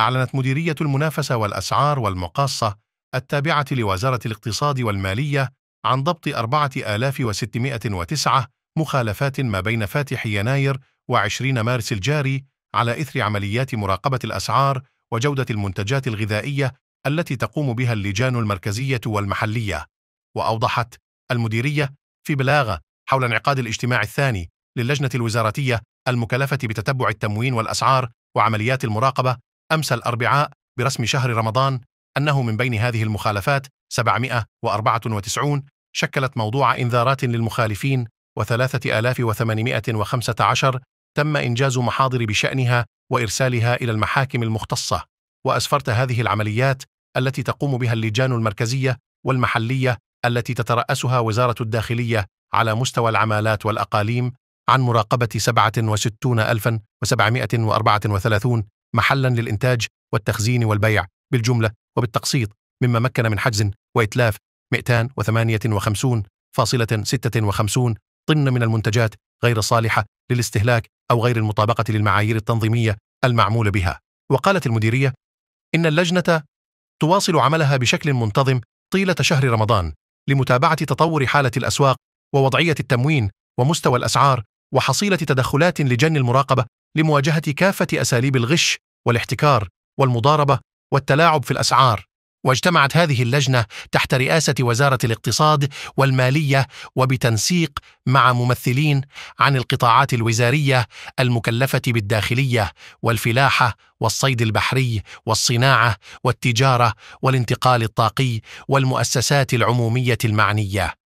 أعلنت مديرية المنافسة والأسعار والمقاصة التابعة لوزارة الاقتصاد والمالية عن ضبط 4609 مخالفات ما بين فاتح يناير و20 مارس الجاري على إثر عمليات مراقبة الأسعار وجودة المنتجات الغذائية التي تقوم بها اللجان المركزية والمحلية، وأوضحت المديرية في بلاغة حول انعقاد الاجتماع الثاني للجنة الوزاراتية المكلفة بتتبع التموين والأسعار وعمليات المراقبة أمس الأربعاء برسم شهر رمضان أنه من بين هذه المخالفات 794 شكلت موضوع إنذارات للمخالفين و3815 تم إنجاز محاضر بشأنها وإرسالها إلى المحاكم المختصة وأسفرت هذه العمليات التي تقوم بها اللجان المركزية والمحلية التي تترأسها وزارة الداخلية على مستوى العمالات والأقاليم عن مراقبة 67734 محلا للإنتاج والتخزين والبيع بالجملة وبالتقسيط مما مكن من حجز وإتلاف 258.56 طن من المنتجات غير الصالحة للاستهلاك أو غير المطابقة للمعايير التنظيمية المعمول بها وقالت المديرية إن اللجنة تواصل عملها بشكل منتظم طيلة شهر رمضان لمتابعة تطور حالة الأسواق ووضعية التموين ومستوى الأسعار وحصيلة تدخلات لجن المراقبة لمواجهة كافة أساليب الغش والاحتكار والمضاربه والتلاعب في الاسعار واجتمعت هذه اللجنه تحت رئاسه وزاره الاقتصاد والماليه وبتنسيق مع ممثلين عن القطاعات الوزاريه المكلفه بالداخليه والفلاحه والصيد البحري والصناعه والتجاره والانتقال الطاقي والمؤسسات العموميه المعنيه